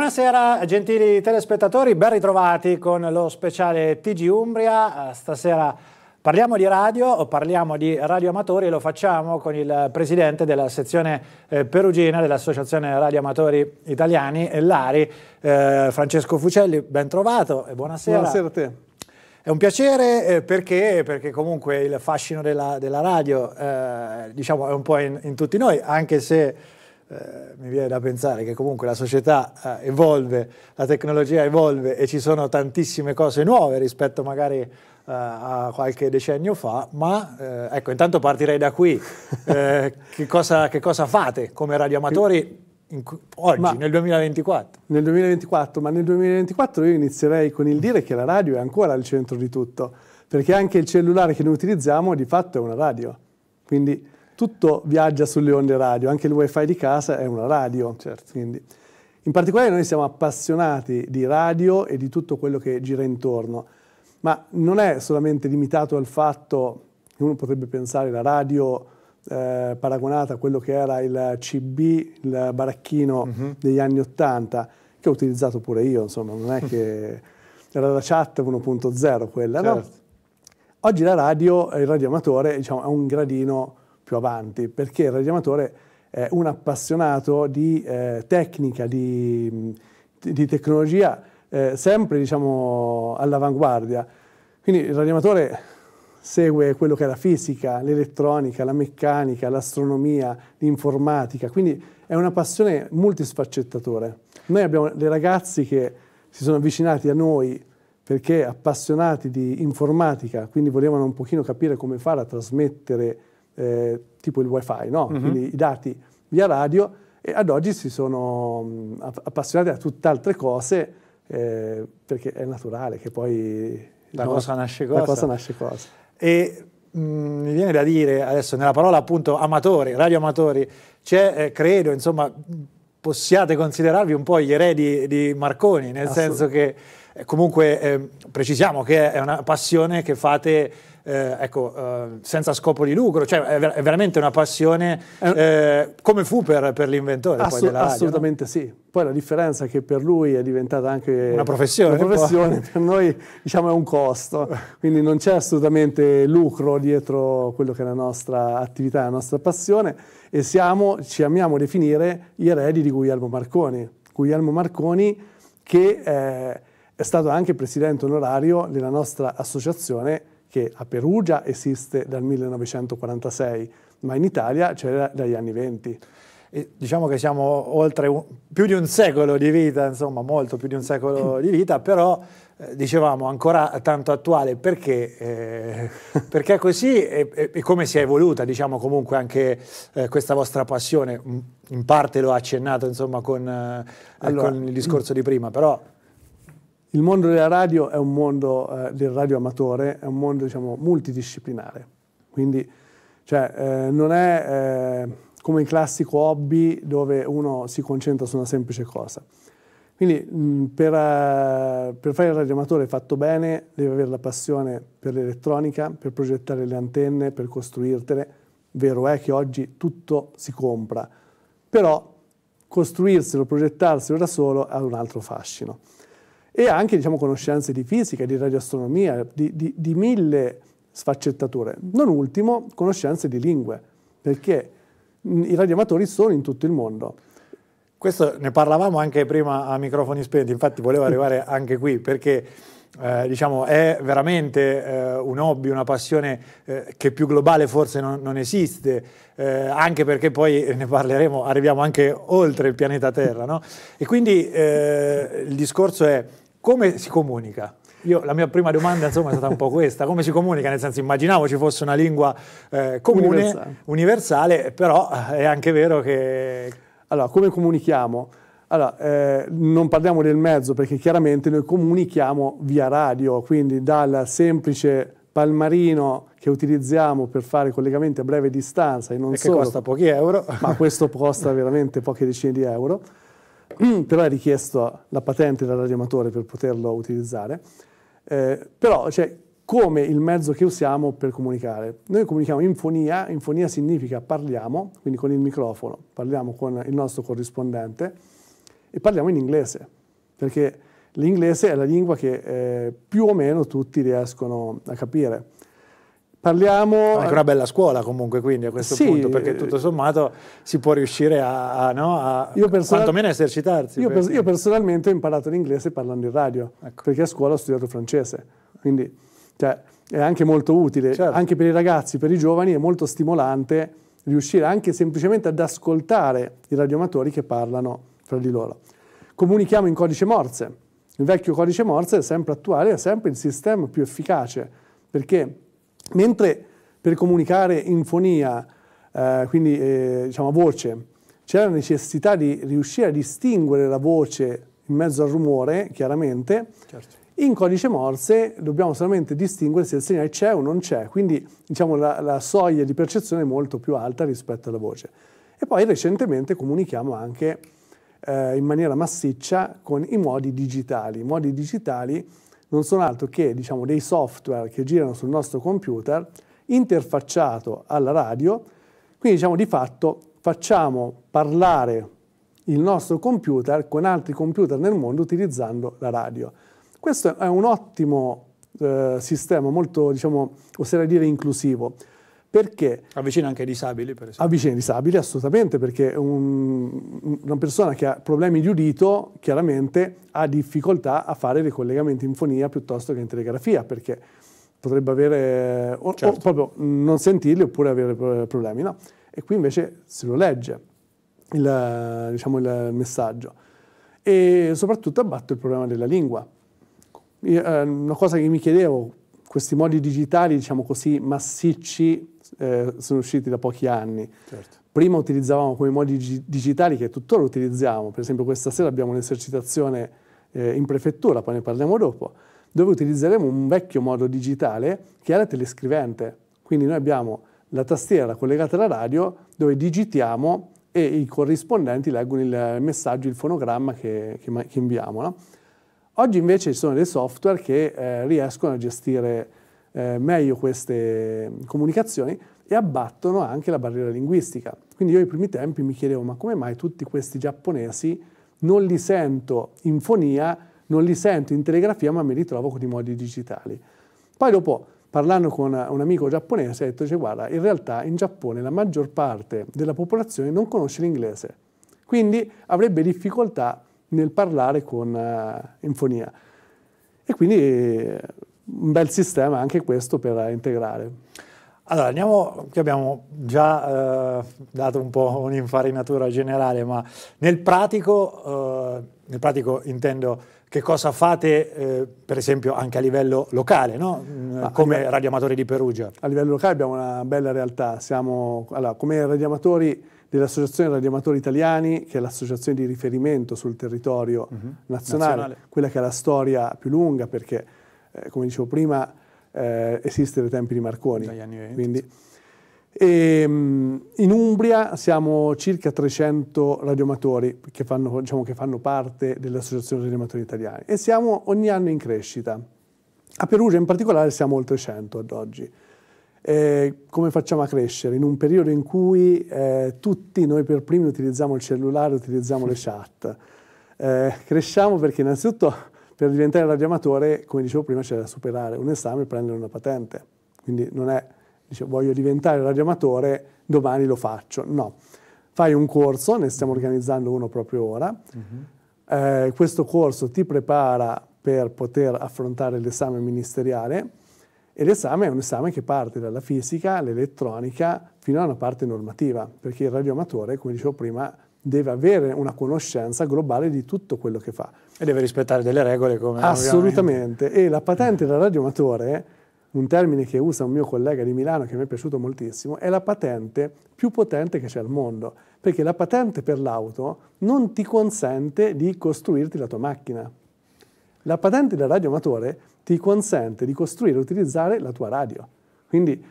Buonasera gentili telespettatori, ben ritrovati con lo speciale TG Umbria. Eh, stasera parliamo di radio, parliamo di radioamatori e lo facciamo con il presidente della sezione eh, perugina dell'Associazione Radioamatori Italiani, Lari, eh, Francesco Fucelli. Ben trovato e buonasera. Buonasera a te. È un piacere eh, perché, perché comunque il fascino della, della radio eh, diciamo, è un po' in, in tutti noi, anche se eh, mi viene da pensare che comunque la società eh, evolve, la tecnologia evolve e ci sono tantissime cose nuove rispetto magari eh, a qualche decennio fa, ma eh, ecco, intanto partirei da qui. Eh, che, cosa, che, cosa, fate come radioamatori in, oggi, ma, nel 2024? Nel 2024, ma nel 2024 io inizierei con il dire che la radio è ancora al centro di tutto, perché anche il cellulare che noi utilizziamo di fatto è una radio. Quindi tutto viaggia sulle onde radio, anche il wifi di casa è una radio. Certo. Quindi, in particolare noi siamo appassionati di radio e di tutto quello che gira intorno, ma non è solamente limitato al fatto che uno potrebbe pensare la radio eh, paragonata a quello che era il CB, il baracchino mm -hmm. degli anni Ottanta, che ho utilizzato pure io, insomma, non è che era la chat 1.0 quella, certo. no? Oggi la radio, il radioamatore, diciamo, ha un gradino più avanti, perché il radioamatore è un appassionato di eh, tecnica, di, di tecnologia, eh, sempre diciamo, all'avanguardia. Quindi il radioamatore segue quello che è la fisica, l'elettronica, la meccanica, l'astronomia, l'informatica, quindi è una passione multisfaccettatore. Noi abbiamo dei ragazzi che si sono avvicinati a noi perché appassionati di informatica, quindi volevano un pochino capire come fare a trasmettere eh, tipo il wifi, no? Uh-huh. quindi i dati via radio e ad oggi si sono mm, appassionati a tutt'altre cose eh, perché è naturale che poi la, no, cosa, nasce cosa. la cosa nasce cosa. E mh, mm, mi viene da dire adesso nella parola appunto amatori, radioamatori, c'è eh, credo insomma possiate considerarvi un po' gli eredi di Marconi, nel senso che eh, comunque eh, precisiamo che è una passione che fate eh, ecco, eh, senza scopo di lucro, cioè è, ver- è veramente una passione eh, come fu per, per l'inventore Assu- poi della radio, Assolutamente no? sì, poi la differenza è che per lui è diventata anche una professione, una professione per noi diciamo è un costo, quindi non c'è assolutamente lucro dietro quello che è la nostra attività, la nostra passione e siamo, ci amiamo definire gli eredi di Guglielmo Marconi, Guglielmo Marconi che eh, è stato anche presidente onorario della nostra associazione che a Perugia esiste dal 1946, ma in Italia c'era dagli anni 20. E diciamo che siamo oltre un, più di un secolo di vita, insomma molto più di un secolo di vita, però eh, dicevamo ancora tanto attuale perché, eh, perché così e, e, e, come si è evoluta diciamo comunque anche eh, questa vostra passione, mm, in parte l'ho accennato insomma con, eh, allora, con il discorso di prima, però il mondo della radio è un mondo eh, del radioamatore, è un mondo diciamo, multidisciplinare, quindi cioè, eh, non è eh, come il classico hobby dove uno si concentra su una semplice cosa. Quindi mh, mm, per, uh, per, fare il radio amatore fatto bene devi avere la passione per l'elettronica, per progettare le antenne, per costruirtele. Vero è che oggi tutto si compra, però costruirselo, progettarselo da solo ha un altro fascino e anche diciamo, conoscenze di fisica, di radioastronomia, di, di, di mille sfaccettature. Non ultimo, conoscenze di lingue, perché i radioamatori sono in tutto il mondo. Questo ne parlavamo anche prima a microfoni spenti, infatti volevo arrivare anche qui perché eh, diciamo, è veramente eh, un hobby, una passione eh, che più globale forse non, non esiste, eh, anche perché poi ne parleremo, arriviamo anche oltre il pianeta Terra. No? E quindi eh, il discorso è come si comunica? Io, la mia prima domanda insomma, è stata un po' questa, come si comunica? Nel senso immaginavo ci fosse una lingua eh, comune, universale. universale. però eh, è anche vero che... Allora, come comunichiamo? Allora, eh, non parliamo del mezzo perché chiaramente noi comunichiamo via radio, quindi dal semplice palmarino che utilizziamo per fare collegamenti a breve distanza e non e solo, che costa pochi euro. ma questo costa veramente poche decine di euro, però mm, è richiesto la patente dal radioamatore per poterlo utilizzare, eh, però cioè, come il mezzo che usiamo per comunicare. Noi comunichiamo in fonia, in fonia significa parliamo, quindi con il microfono, parliamo con il nostro corrispondente e parliamo in inglese, perché l'inglese è la lingua che eh, più o meno tutti riescono a capire. Parliamo... È una bella scuola comunque quindi a questo sì, punto, perché tutto sommato si può riuscire a, a, no, a quantomeno esercitarsi. Io, per... io, personalmente ho imparato l'inglese parlando in radio, ecco. perché a scuola ho studiato francese, quindi cioè, è anche molto utile, certo. anche per i ragazzi, per i giovani è molto stimolante riuscire anche semplicemente ad ascoltare i radioamatori che parlano fra di loro. Comunichiamo in codice morse, il vecchio codice morse è sempre attuale, è sempre il sistema più efficace, perché Mentre per comunicare in fonia, eh, quindi eh, diciamo a voce, c'è la necessità di riuscire a distinguere la voce in mezzo al rumore, chiaramente, certo. in codice morse dobbiamo solamente distinguere se il segnale c'è o non c'è, quindi diciamo, la, la soglia di percezione è molto più alta rispetto alla voce. E poi recentemente comunichiamo anche eh, in maniera massiccia con i modi digitali, modi digitali non sono altro che diciamo, dei software che girano sul nostro computer interfacciato alla radio, quindi diciamo, di fatto facciamo parlare il nostro computer con altri computer nel mondo utilizzando la radio. Questo è un ottimo eh, sistema, molto, diciamo, oserei dire, inclusivo. Perché? Avvicina anche i disabili, per esempio. Avvicina i disabili, assolutamente, perché un, una persona che ha problemi di udito chiaramente ha difficoltà a fare dei collegamenti in fonia piuttosto che in telegrafia, perché potrebbe avere o, certo. o proprio non sentirli oppure avere problemi, no? E qui invece se lo legge il, diciamo, il messaggio. E soprattutto abbatto il problema della lingua. Io, eh, una cosa che mi chiedevo, questi modi digitali, diciamo così, massicci eh, sono usciti da pochi anni. Certo. Prima utilizzavamo quei modi digitali che tuttora utilizziamo, per esempio questa sera abbiamo un'esercitazione eh, in prefettura, poi ne parliamo dopo, dove utilizzeremo un vecchio modo digitale che è la telescrivente. Quindi noi abbiamo la tastiera collegata alla radio dove digitiamo e i corrispondenti leggono il messaggio, il fonogramma che, che, che inviamo. No? Oggi invece ci sono dei software che eh, riescono a gestire eh, meglio queste comunicazioni e abbattono anche la barriera linguistica. Quindi io ai primi tempi mi chiedevo ma come mai tutti questi giapponesi non li sento in fonia, non li sento in telegrafia, ma me li trovo con i modi digitali. Poi dopo, parlando con un amico giapponese, ha detto, dice, guarda, in realtà in Giappone la maggior parte della popolazione non conosce l'inglese, quindi avrebbe difficoltà nel parlare con, uh, in E quindi eh, un bel sistema anche questo per integrare. Allora, andiamo, che abbiamo già eh, dato un po' un'infarinatura generale, ma nel pratico, eh, nel pratico intendo che cosa fate, eh, per esempio, anche a livello locale, no? come livello, radioamatori di Perugia? A livello locale abbiamo una bella realtà, siamo, allora, come radioamatori dell'Associazione Radioamatori Italiani, che è l'associazione di riferimento sul territorio uh mhm. -huh, nazionale, nazionale, quella che ha la storia più lunga, perché eh, come dicevo prima, eh, esiste dai tempi di Marconi. Dagli anni 20. Quindi. E, ehm, in Umbria siamo circa 300 radiomatori che fanno, diciamo, che fanno parte dell'Associazione Radiomatori Italiani e siamo ogni anno in crescita. A Perugia in particolare siamo oltre 100 ad oggi. Eh, come facciamo a crescere? In un periodo in cui eh, tutti noi per primi utilizziamo il cellulare, utilizziamo le chat. Eh, cresciamo perché innanzitutto per diventare radioamatore, come dicevo prima, c'è da superare un esame e prendere una patente. Quindi non è, dice, voglio diventare radioamatore, domani lo faccio. No. Fai un corso, ne stiamo organizzando uno proprio ora. Uh-huh. Eh, questo corso ti prepara per poter affrontare l'esame ministeriale e l'esame è un esame che parte dalla fisica, l'elettronica, fino a una parte normativa, perché il radioamatore, come dicevo prima, deve avere una conoscenza globale di tutto quello che fa. E deve rispettare delle regole come... Assolutamente. Ovviamente. E la patente da radioamatore, un termine che usa un mio collega di Milano che mi è piaciuto moltissimo, è la patente più potente che c'è al mondo. Perché la patente per l'auto non ti consente di costruirti la tua macchina. La patente da radioamatore ti consente di costruire e utilizzare la tua radio. Quindi,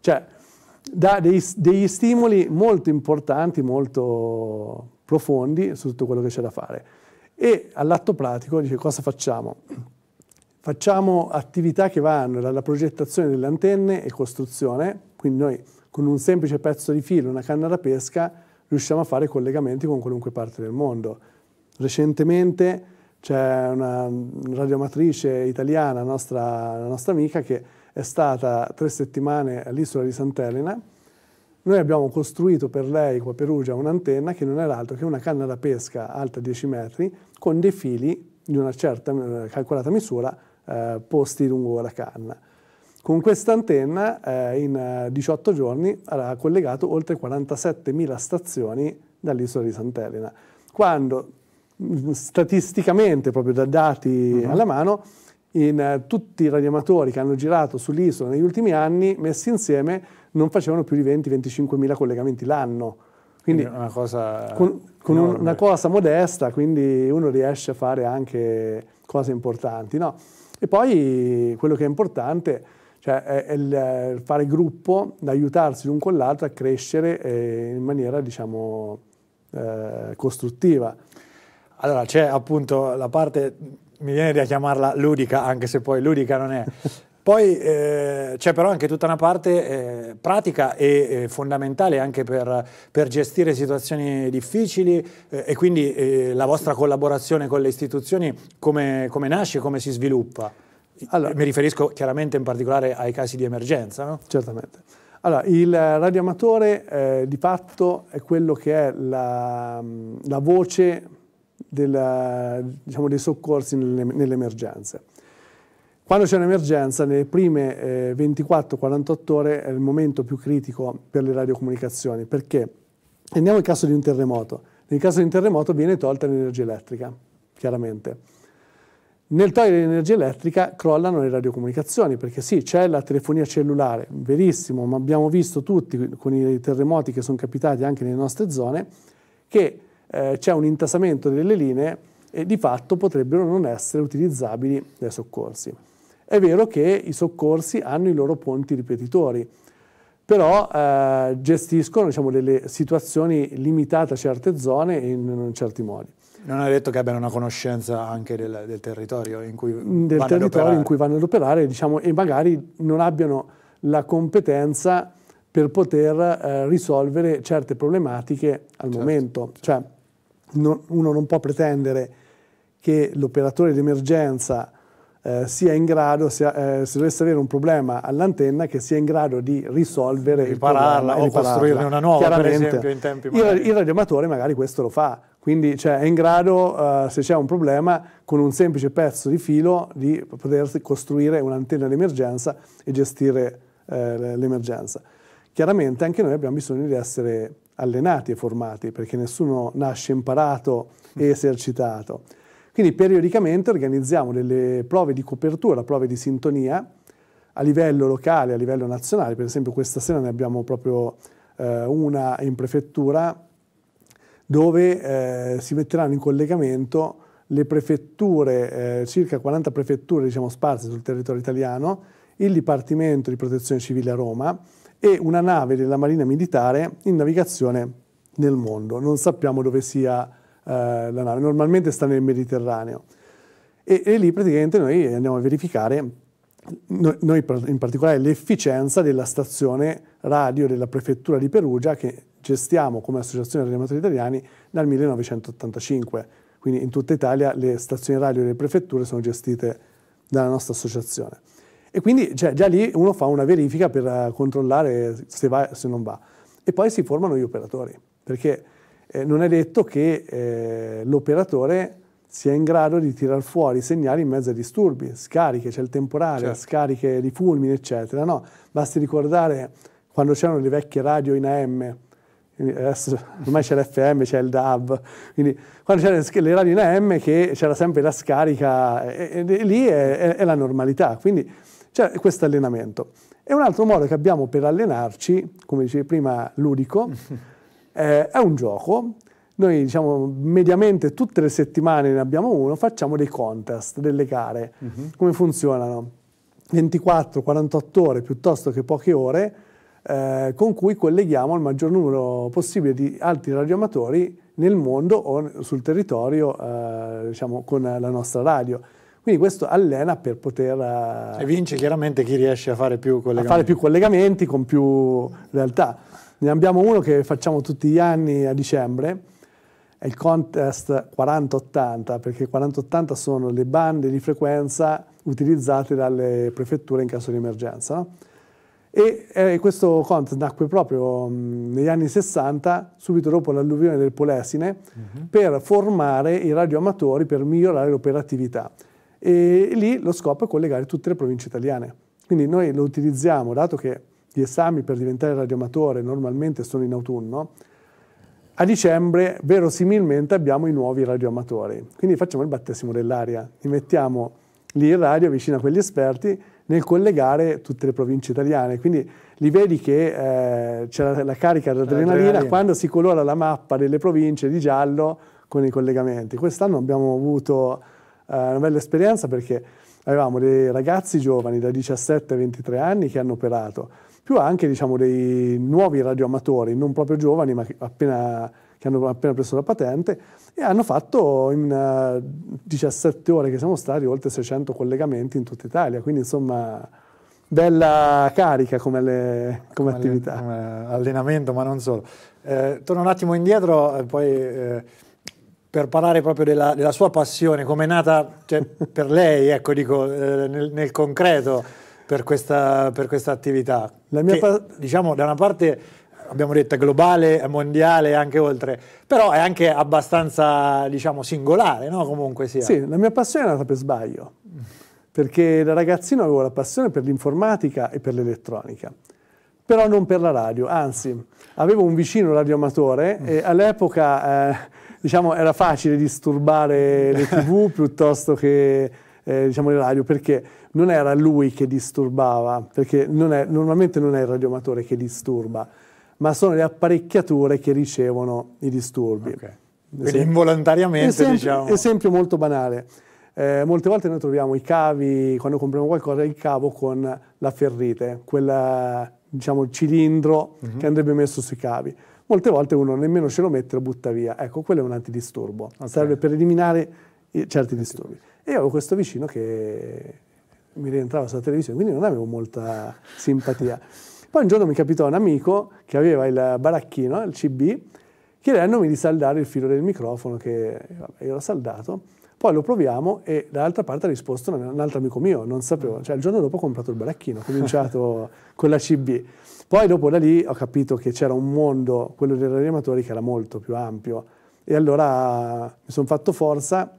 cioè, dà dei, degli stimoli molto importanti, molto profondi su tutto quello che c'è da fare. E all'atto pratico dice cosa facciamo? Facciamo attività che vanno dalla progettazione delle antenne e costruzione, quindi noi con un semplice pezzo di filo, una canna da pesca, riusciamo a fare collegamenti con qualunque parte del mondo. Recentemente c'è una radioamatrice italiana, nostra, la nostra amica, che è stata tre settimane all'isola di Sant'Elena. Noi abbiamo costruito per lei qua a Perugia un'antenna che non era altro che una canna da pesca alta 10 metri con dei fili di una certa eh, calcolata misura eh, posti lungo la canna. Con questa antenna eh, in 18 eh, giorni ha collegato oltre 47.000 stazioni dall'isola di Sant'Elena. Quando mm, statisticamente, proprio da dati uh mm-hmm. -huh. alla mano, in, eh, tutti i radioamatori che hanno girato sull'isola negli ultimi anni, messi insieme, non facevano più di 20-25 mila collegamenti l'anno. Quindi, quindi una cosa con, con una cosa modesta, quindi uno riesce a fare anche cose importanti. No? E poi quello che è importante cioè, è, è il, eh, fare gruppo, aiutarsi l'un con l'altro a crescere eh, in maniera diciamo eh, costruttiva. Allora c'è appunto la parte mi viene da chiamarla ludica, anche se poi ludica non è. Poi eh, c'è però anche tutta una parte eh, pratica e eh, fondamentale anche per, per, gestire situazioni difficili eh, e quindi eh, la vostra collaborazione con le istituzioni come, come nasce come si sviluppa? Allora, Mi riferisco chiaramente in particolare ai casi di emergenza. No? Certamente. Allora, il radioamatore eh, di fatto è quello che è la, la voce della, diciamo, dei soccorsi nell'emergenza. Quando c'è un'emergenza, nelle prime eh, 24-48 ore è il momento più critico per le radiocomunicazioni, perché andiamo al caso di un terremoto. Nel caso di un terremoto viene tolta l'energia elettrica, chiaramente. Nel togliere l'energia elettrica crollano le radiocomunicazioni, perché sì, c'è la telefonia cellulare, verissimo, ma abbiamo visto tutti con i terremoti che sono capitati anche nelle nostre zone, che eh, c'è un intasamento delle linee e di fatto potrebbero non essere utilizzabili dai soccorsi. È vero che i soccorsi hanno i loro ponti ripetitori, però eh, gestiscono diciamo, delle situazioni limitate a certe zone in, in certi modi. Non hai detto che abbiano una conoscenza anche del, del territorio in cui mm, del vanno territorio in cui vanno ad operare diciamo, e magari non abbiano la competenza per poter eh, risolvere certe problematiche al certo, momento. Certo. Cioè, non, uno non può pretendere che l'operatore di emergenza eh, sia in grado, sia, eh, se dovesse avere un problema all'antenna, che sia in grado di risolvere ripararla o ripararla. costruirne una nuova, per esempio, in tempi il, il radioamatore magari questo lo fa, quindi cioè, è in grado, eh, se c'è un problema, con un semplice pezzo di filo di poter costruire un'antenna d'emergenza e gestire eh, l'emergenza. Chiaramente anche noi abbiamo bisogno di essere allenati e formati, perché nessuno nasce imparato e mm. esercitato. Quindi periodicamente organizziamo delle prove di copertura, prove di sintonia a livello locale, a livello nazionale. Per esempio questa sera ne abbiamo proprio eh, una in prefettura dove eh, si metteranno in collegamento le prefetture, eh, circa 40 prefetture diciamo, sparse sul territorio italiano, il Dipartimento di Protezione Civile a Roma, e una nave della Marina Militare in navigazione nel mondo. Non sappiamo dove sia eh, la nave, normalmente sta nel Mediterraneo. E, e lì praticamente noi andiamo a verificare, noi, noi in particolare, l'efficienza della stazione radio della prefettura di Perugia che gestiamo come Associazione degli Animatori Italiani dal 1985. Quindi in tutta Italia le stazioni radio delle prefetture sono gestite dalla nostra associazione. E quindi cioè, già lì uno fa una verifica per eh, controllare se va e se non va. E poi si formano gli operatori, perché eh, non è detto che eh, l'operatore sia in grado di tirar fuori segnali in mezzo a disturbi, scariche, c'è cioè il temporale, certo. scariche di fulmine, eccetera. No, basti ricordare quando c'erano le vecchie radio in AM, adesso ormai c'è l'FM, c'è il DAB, quindi quando c'erano le radio in AM che c'era sempre la scarica, e, eh, e, eh, e lì è, è, è la normalità. Quindi c'è cioè, questo allenamento. E un altro modo che abbiamo per allenarci, come dicevi prima, ludico, eh, è un gioco. Noi diciamo mediamente tutte le settimane ne abbiamo uno, facciamo dei contest, delle gare. Uh mhm. -huh. Come funzionano? 24-48 ore piuttosto che poche ore, eh, con cui colleghiamo il maggior numero possibile di altri radioamatori nel mondo o sul territorio eh, diciamo, con la nostra radio. Quindi questo allena per poter... Eh, e vince chiaramente chi riesce a fare più collegamenti. A fare più collegamenti con più realtà. Ne abbiamo uno che facciamo tutti gli anni a dicembre, è il contest 4080, perché 4080 sono le bande di frequenza utilizzate dalle prefetture in caso di emergenza. No? E eh, questo contest nacque proprio mh, mm, negli anni 60, subito dopo l'alluvione del Polesine, uh mhm. -huh. per formare i radioamatori per migliorare l'operatività e lì lo scopo è collegare tutte le province italiane. Quindi noi lo utilizziamo, dato che gli esami per diventare radioamatore normalmente sono in autunno, a dicembre verosimilmente abbiamo i nuovi radioamatori. Quindi facciamo il battesimo dell'aria, li mettiamo lì in radio vicino a quegli esperti nel collegare tutte le province italiane. Quindi li vedi che eh, c'è la, la, carica d'adrenalina quando si colora la mappa delle province di giallo con i collegamenti. Quest'anno abbiamo avuto eh, una bella esperienza perché avevamo dei ragazzi giovani da 17 a 23 anni che hanno operato, più anche diciamo, dei nuovi radioamatori, non proprio giovani ma che, appena, che hanno appena preso la patente e hanno fatto in 17 eh, ore che siamo stati oltre 600 collegamenti in tutta Italia, quindi insomma bella carica come, le, come, come attività. Alle, come allenamento ma non solo. Eh, torno un attimo indietro eh, poi... Eh, per parlare proprio della, della sua passione, come è nata cioè, per lei, ecco, dico, eh, nel, nel concreto per questa, per questa, attività. La mia che, diciamo, da una parte abbiamo detto globale, mondiale, anche oltre, però è anche abbastanza, diciamo, singolare, no? Comunque sia. Sì, la mia passione è nata per sbaglio, perché da ragazzino avevo la passione per l'informatica e per l'elettronica però non per la radio, anzi avevo un vicino radioamatore e all'epoca eh, diciamo, era facile disturbare le tv piuttosto che eh, diciamo, le radio, perché non era lui che disturbava, perché non è, normalmente non è il radioamatore che disturba, ma sono le apparecchiature che ricevono i disturbi. Okay. Quindi esempio, involontariamente, esempio, diciamo. Esempio molto banale. Eh, molte volte noi troviamo i cavi, quando compriamo qualcosa, il cavo con la ferrite, quel diciamo, cilindro uh-huh. che andrebbe messo sui cavi molte volte uno nemmeno ce lo mette lo butta via. Ecco, quello è un antidisturbo, okay. serve per eliminare eh, certi disturbi. E io avevo questo vicino che mi rientrava sulla televisione, quindi non avevo molta simpatia. Poi un giorno mi capitò un amico che aveva il baracchino, il CB, chiedendomi di saldare il filo del microfono che vabbè, io l'ho saldato. Poi lo proviamo e dall'altra parte ha risposto un altro amico mio, non sapevo. Cioè il giorno dopo ho comprato il baracchino, ho cominciato con la CB. Poi dopo da lì ho capito che c'era un mondo, quello degli animatori, che era molto più ampio. E allora mi sono fatto forza,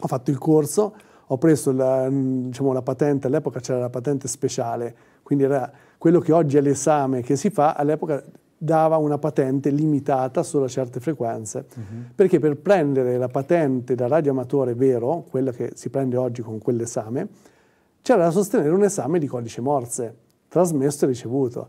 ho fatto il corso, ho preso la, diciamo, la patente, all'epoca c'era la patente speciale, quindi era quello che oggi è l'esame che si fa, all'epoca dava una patente limitata solo a certe frequenze, uh mm-hmm. -huh. perché per prendere la patente da radioamatore vero, quella che si prende oggi con quell'esame, c'era da sostenere un esame di codice morse, trasmesso e ricevuto.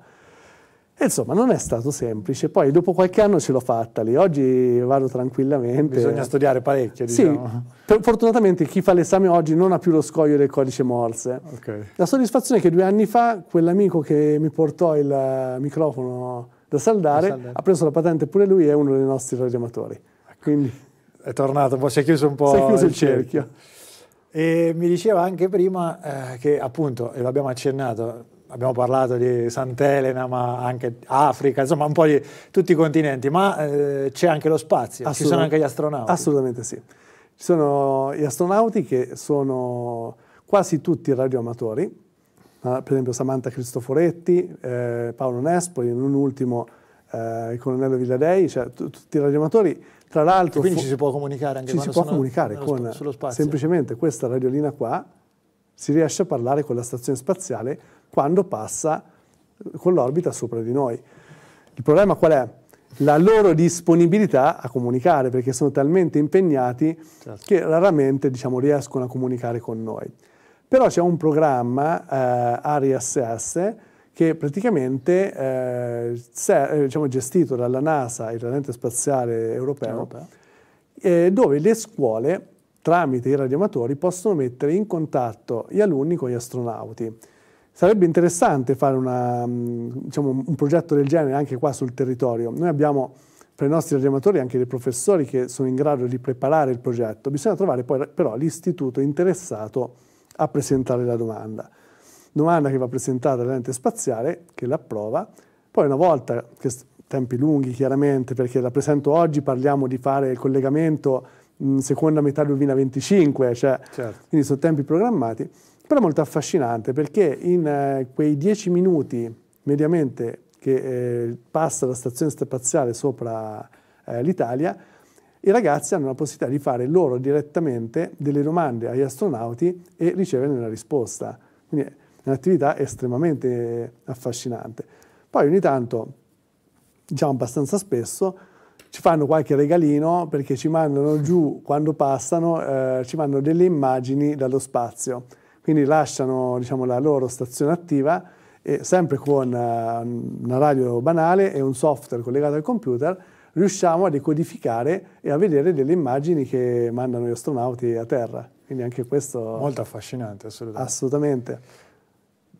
E insomma, non è stato semplice. Poi dopo qualche anno ce l'ho fatta lì. Oggi vado tranquillamente. Bisogna studiare parecchio, diciamo. Sì, fortunatamente chi fa l'esame oggi non ha più lo scoglio del codice morse. Okay. La soddisfazione è che due anni fa quell'amico che mi portò il microfono da saldare, ha preso la patente pure lui, e è uno dei nostri radioamatori. Ecco. Quindi è tornato, poi boh, si è chiuso un po'. chiuso il, il cerchio. cerchio. E mi diceva anche prima eh, che appunto, e l'abbiamo accennato, abbiamo parlato di Sant'Elena, ma anche Africa, insomma un po' di tutti i continenti, ma eh, c'è anche lo spazio, ci sono anche gli astronauti. Assolutamente sì. Ci sono gli astronauti che sono quasi tutti radioamatori, eh, per esempio Samantha Cristoforetti, eh, Paolo Nespoli, non ultimo eh, il colonnello Villadei, cioè tutti i radioamatori. Tra l'altro... Quindi ci si può comunicare anche ci si può comunicare con, sp- semplicemente questa radiolina qua, si riesce a parlare con la stazione spaziale quando passa eh, con l'orbita sopra di noi. Il problema qual è? La loro disponibilità a comunicare, perché sono talmente impegnati certo. che raramente diciamo, riescono a comunicare con noi. Però c'è un programma, eh, ARIAS-S, che praticamente eh, eh diciamo, gestito dalla NASA, il Radente Spaziale Europeo, eh, dove le scuole, tramite i radiamatori possono mettere in contatto gli alunni con gli astronauti. Sarebbe interessante fare una, mm, diciamo, un progetto del genere anche qua sul territorio. Noi abbiamo tra i nostri radiamatori anche dei professori che sono in grado di preparare il progetto. Bisogna trovare poi però l'istituto interessato a presentare la domanda. Domanda che va presentata all'ente spaziale, che l'approva, poi una volta, che, tempi lunghi chiaramente, perché la presento oggi, parliamo di fare il collegamento in seconda metà 2025, cioè, certo. quindi sono tempi programmati, però molto affascinante perché in eh, quei dieci minuti mediamente che eh, passa la stazione spaziale sopra eh, l'Italia, i ragazzi hanno la possibilità di fare loro direttamente delle domande agli astronauti e ricevere una risposta. Quindi è un'attività estremamente affascinante. Poi ogni tanto, diciamo abbastanza spesso, ci fanno qualche regalino perché ci mandano giù, quando passano, eh, ci mandano delle immagini dallo spazio. Quindi lasciano diciamo, la loro stazione attiva e sempre con eh, una radio banale e un software collegato al computer riusciamo a decodificare e a vedere delle immagini che mandano gli astronauti a terra. Quindi anche questo... Molto affascinante, assolutamente. Assolutamente.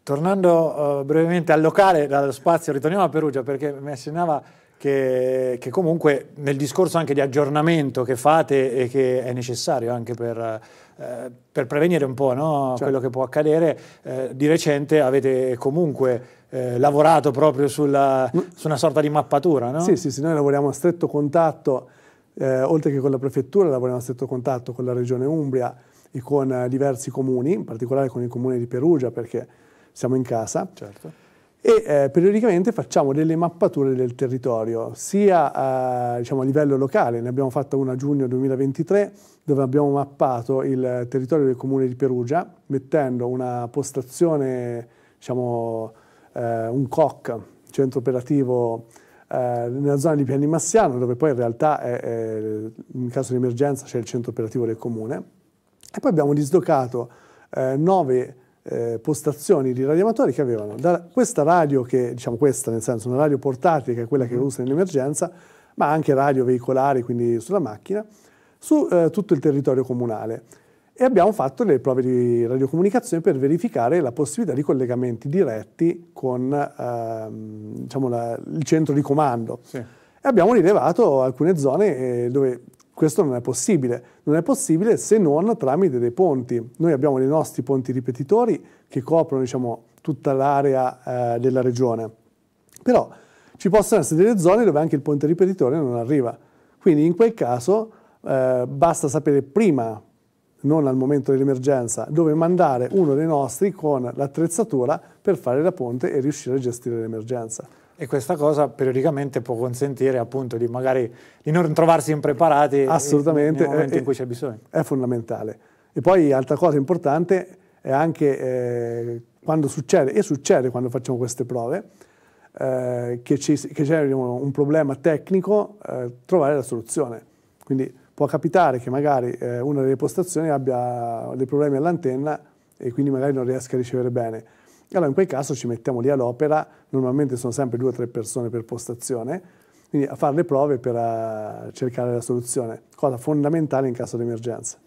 Tornando uh, brevemente al locale, dallo spazio, ritorniamo a Perugia perché mi accennava che, che, comunque nel discorso anche di aggiornamento che fate e che è necessario anche per, eh, per prevenire un po' no? cioè. quello che può accadere, eh, di recente avete comunque eh, lavorato proprio sulla, su una sorta di mappatura, no? Sì, sì, sì, noi lavoriamo a stretto contatto, eh, oltre che con la prefettura, lavoriamo a stretto contatto con la regione Umbria e con eh, diversi comuni, in particolare con il comune di Perugia perché siamo in casa. Certo. E eh, periodicamente facciamo delle mappature del territorio, sia eh, diciamo, a livello locale, ne abbiamo fatta una a giugno 2023, dove abbiamo mappato il territorio del comune di Perugia, mettendo una postazione diciamo, eh, un COC, centro operativo eh, nella zona di Piani Massiano, dove poi in realtà è, è, in caso di emergenza c'è il centro operativo del comune. E poi abbiamo dislocato eh, nove eh, postazioni di radioamatori che avevano da questa radio, che diciamo questa nel senso una radio portatile, che è quella che mm-hmm. usa in emergenza, ma anche radio veicolari, quindi sulla macchina, su eh, tutto il territorio comunale e abbiamo fatto delle prove di radiocomunicazione per verificare la possibilità di collegamenti diretti con ehm, diciamo la, il centro di comando. Sì. E abbiamo rilevato alcune zone eh, dove questo non è possibile. Non è possibile se non tramite dei ponti. Noi abbiamo dei nostri ponti ripetitori che coprono diciamo, tutta l'area eh, della regione. Però ci possono essere delle zone dove anche il ponte ripetitore non arriva. Quindi in quel caso eh, basta sapere prima non al momento dell'emergenza, dove mandare uno dei nostri con l'attrezzatura per fare la ponte e riuscire a gestire l'emergenza. E questa cosa periodicamente può consentire appunto di magari di non trovarsi impreparati Assolutamente, nel momento è, in eh, cui c'è bisogno. È fondamentale. E poi altra cosa importante è anche eh, quando succede, e succede quando facciamo queste prove, eh, che, ci, che c'è un, problema tecnico, eh, trovare la soluzione. Quindi può capitare che magari eh, una delle postazioni abbia dei problemi all'antenna e quindi magari non riesca a ricevere bene. Allora in quel caso ci mettiamo lì all'opera, normalmente sono sempre due o tre persone per postazione, quindi a fare le prove per uh, cercare la soluzione, cosa fondamentale in caso di emergenza.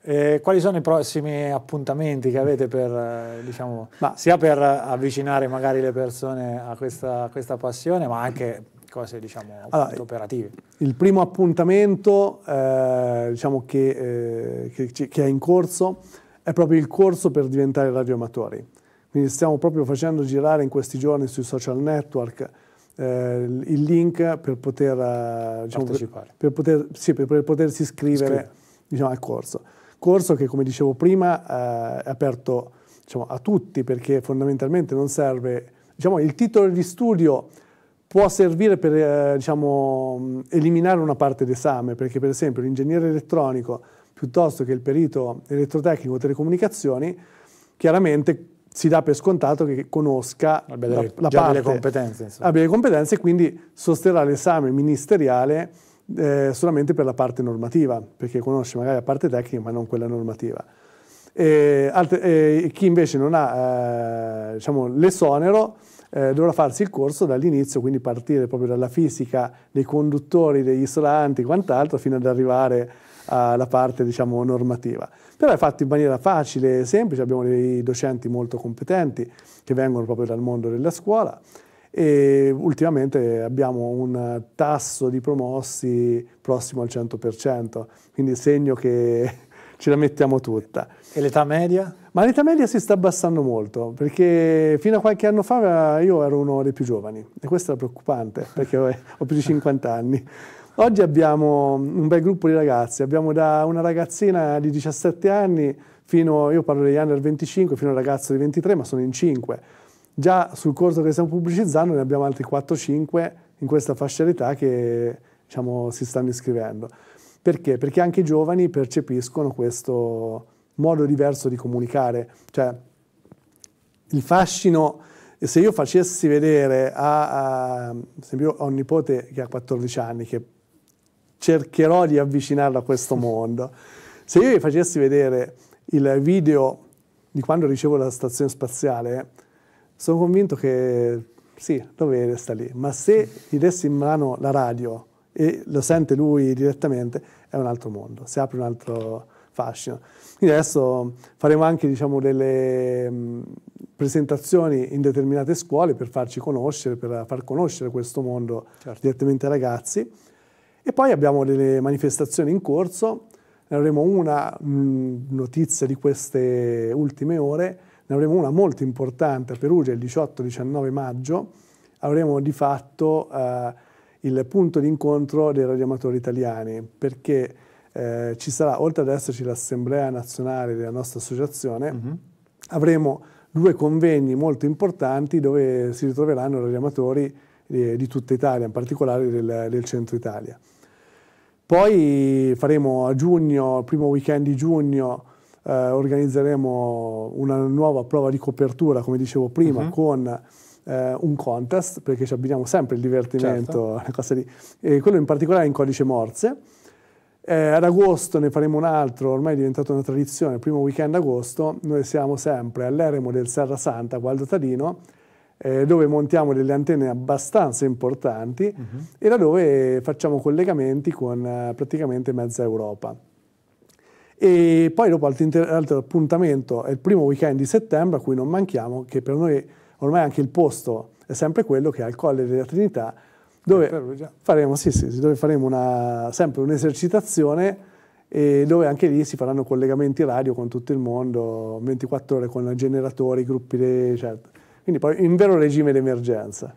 E quali sono i prossimi appuntamenti che avete per, eh, diciamo, sia per avvicinare magari le persone a questa, a questa passione, ma anche cose diciamo, allora, operative. Il primo appuntamento eh, diciamo che, eh, che, che, è in corso è proprio il corso per diventare radioamatori. Quindi stiamo proprio facendo girare in questi giorni sui social network eh, il link per poter, eh, diciamo, per, per, poter, sì, per, per, potersi iscrivere diciamo, al corso. Corso che, come dicevo prima, eh, è aperto diciamo, a tutti perché fondamentalmente non serve... Diciamo, il titolo di studio può servire per eh, diciamo, mm, eliminare una parte d'esame, perché per esempio l'ingegnere elettronico piuttosto che il perito elettrotecnico o telecomunicazioni, chiaramente si dà per scontato che conosca Vabbè, la, la parte, delle competenze, insomma. abbia le competenze e quindi sosterrà l'esame ministeriale eh, solamente per la parte normativa, perché conosce magari la parte tecnica ma non quella normativa. E, altre, e chi invece non ha eh, diciamo, l'esonero eh, dovrà farsi il corso dall'inizio, quindi partire proprio dalla fisica dei conduttori, degli isolanti e quant'altro, fino ad arrivare alla parte diciamo, normativa. Però è fatto in maniera facile e semplice, abbiamo dei docenti molto competenti che vengono proprio dal mondo della scuola e ultimamente abbiamo un tasso di promossi prossimo al 100%, quindi segno che ce la mettiamo tutta. E l'età media? Ma l'età media si sta abbassando molto, perché fino a qualche anno fa io ero uno dei più giovani e questo era preoccupante, perché ho più di 50 anni. Oggi abbiamo un bel gruppo di ragazzi, abbiamo da una ragazzina di 17 anni fino, io parlo degli anni del 25, fino a un ragazzo di 23, ma sono in 5. Già sul corso che stiamo pubblicizzando ne abbiamo altri 4-5 in questa fascia d'età che diciamo, si stanno iscrivendo. Perché? Perché anche i giovani percepiscono questo, modo diverso di comunicare. Cioè, il fascino, se io facessi vedere a, a, esempio, a un nipote che ha 14 anni, che cercherò di avvicinarlo a questo mondo, se io gli facessi vedere il video di quando ricevo la stazione spaziale, sono convinto che sì, lo vede, lì, ma se gli dessi in mano la radio e lo sente lui direttamente, è un altro mondo, si apre un altro fascina. Quindi adesso faremo anche diciamo, delle mm, presentazioni in determinate scuole per farci conoscere, per far conoscere questo mondo certo. direttamente ai ragazzi. E poi abbiamo delle manifestazioni in corso, ne avremo una mm, notizia di queste ultime ore, ne avremo una molto importante a Perugia il 18-19 maggio, avremo di fatto eh, il punto d'incontro dei radioamatori italiani, perché eh, ci sarà, oltre ad esserci l'assemblea nazionale della nostra associazione, uh mhm. -huh. avremo due convegni molto importanti dove si ritroveranno radiamatori eh, di tutta Italia, in particolare del, del centro Italia. Poi faremo a giugno, il primo weekend di giugno, eh, organizzeremo una nuova prova di copertura, come dicevo prima, uh mhm. -huh. con eh, un contest, perché ci abbiniamo sempre il divertimento, certo. cosa lì. E quello in particolare in codice Morse, eh, ad agosto ne faremo un altro, ormai è diventata una tradizione, il primo weekend agosto, noi siamo sempre all'eremo del Serra Santa, Gualdo Tadino, eh, dove montiamo delle antenne abbastanza importanti uh mhm. -huh. e da dove facciamo collegamenti con eh, praticamente mezza Europa. E poi dopo l'altro appuntamento è il primo weekend di settembre a cui non manchiamo, che per noi ormai anche il posto è sempre quello che è al Colle della Trinità, dove faremo, sì, sì, dove faremo una, sempre un'esercitazione e dove anche lì si faranno collegamenti radio con tutto il mondo, 24 ore con generatori, gruppi, eccetera. quindi poi in vero regime d'emergenza.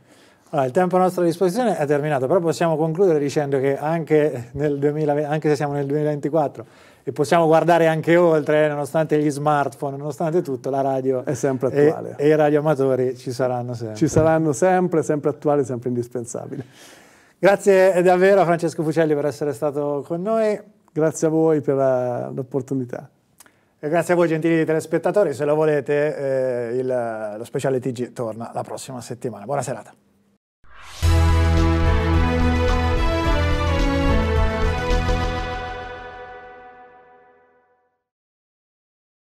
Allora, il tempo a nostra disposizione è terminato, però possiamo concludere dicendo che anche, 2020, anche se siamo nel 2024 e possiamo guardare anche oltre, nonostante gli smartphone, nonostante tutto, la radio è sempre attuale. E, e i radioamatori ci saranno sempre. Ci saranno sempre, sempre attuali, sempre indispensabili. Grazie davvero a Francesco Fucelli per essere stato con noi. Grazie a voi per l'opportunità. E grazie a voi gentili telespettatori, se lo volete eh, il, lo speciale TG torna la prossima settimana. Buona serata.